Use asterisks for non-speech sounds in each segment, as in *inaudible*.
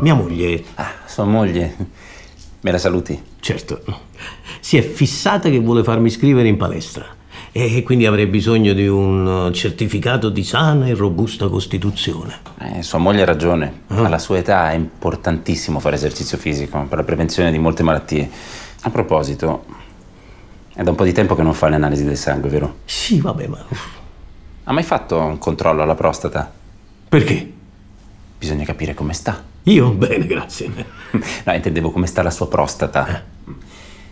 Mia moglie... Ah, sua moglie. Me la saluti? Certo. Si è fissata che vuole farmi iscrivere in palestra e quindi avrei bisogno di un uh, certificato di sana e robusta costituzione. Eh, sua moglie ha ragione. Ah. Alla sua età è importantissimo fare esercizio fisico per la prevenzione di molte malattie. A proposito, è da un po' di tempo che non fa le analisi del sangue, vero? Sì, vabbè, ma... Ha mai fatto un controllo alla prostata? Perché? Bisogna capire come sta. Io? Bene, grazie. *laughs* No, intendevo come sta la sua prostata. Eh.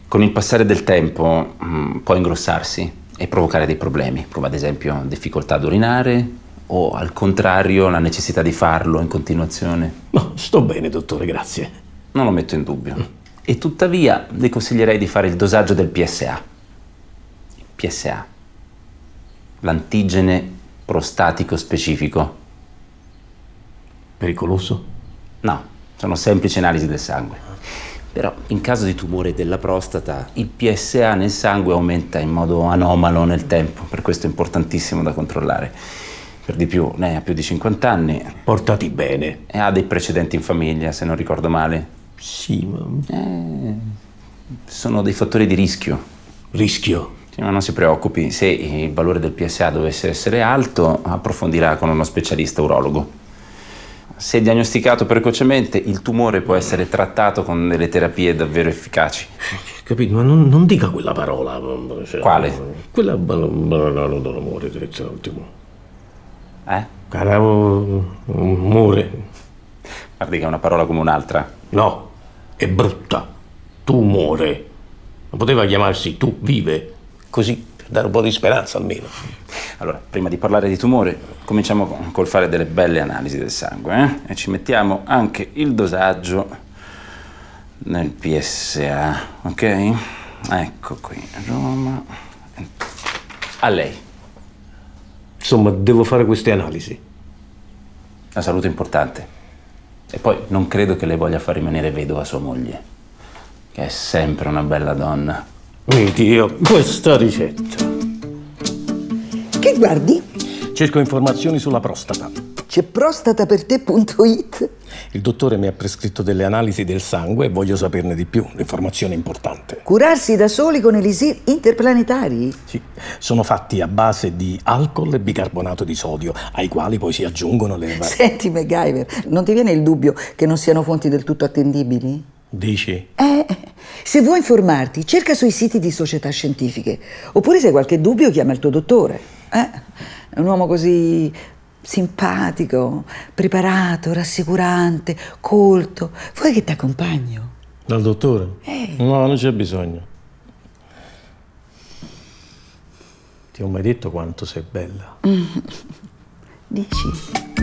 Con il passare del tempo mm, può ingrossarsi e provocare dei problemi, come ad esempio difficoltà ad urinare o al contrario la necessità di farlo in continuazione. No, sto bene, dottore, grazie. Non lo metto in dubbio. Mm. E tuttavia le consiglierei di fare il dosaggio del PSA. PSA, l'antigene prostatico specifico pericoloso? No, sono semplici analisi del sangue. Però in caso di tumore della prostata, il PSA nel sangue aumenta in modo anomalo nel tempo, per questo è importantissimo da controllare. Per di più, lei ha più di 50 anni. Portati bene. E ha dei precedenti in famiglia, se non ricordo male. Sì, ma... Eh, sono dei fattori di rischio. Rischio? Sì, ma non si preoccupi, se il valore del PSA dovesse essere alto, approfondirà con uno specialista urologo se diagnosticato precocemente, il tumore può essere trattato con delle terapie davvero efficaci. Capito? Ma non, non dica quella parola. Cioè, Quale? Quella banale dell'amore, dice l'ultimo. Eh? Caravo, amore. Guardi che è una parola come un'altra. No, è brutta. Tumore. Non poteva chiamarsi tu vive. Così dare un po' di speranza almeno. Allora, prima di parlare di tumore, cominciamo col fare delle belle analisi del sangue eh? e ci mettiamo anche il dosaggio nel PSA, ok? Ecco qui, Roma. A lei. Insomma, devo fare queste analisi. La salute è importante. E poi non credo che lei voglia far rimanere vedova sua moglie, che è sempre una bella donna. Mio Dio, questa ricetta. Che guardi? Cerco informazioni sulla prostata. C'è prostataperte.it. Il dottore mi ha prescritto delle analisi del sangue e voglio saperne di più, l'informazione è importante. Curarsi da soli con elisir interplanetari? Sì, sono fatti a base di alcol e bicarbonato di sodio, ai quali poi si aggiungono le varie... Senti MacGyver, non ti viene il dubbio che non siano fonti del tutto attendibili? Dici? Eh, se vuoi informarti, cerca sui siti di società scientifiche, oppure se hai qualche dubbio chiama il tuo dottore. Eh? Un uomo così simpatico, preparato, rassicurante, colto. Vuoi che ti accompagno? Dal dottore? Eh. No, non c'è bisogno. Ti ho mai detto quanto sei bella? *laughs* Dici?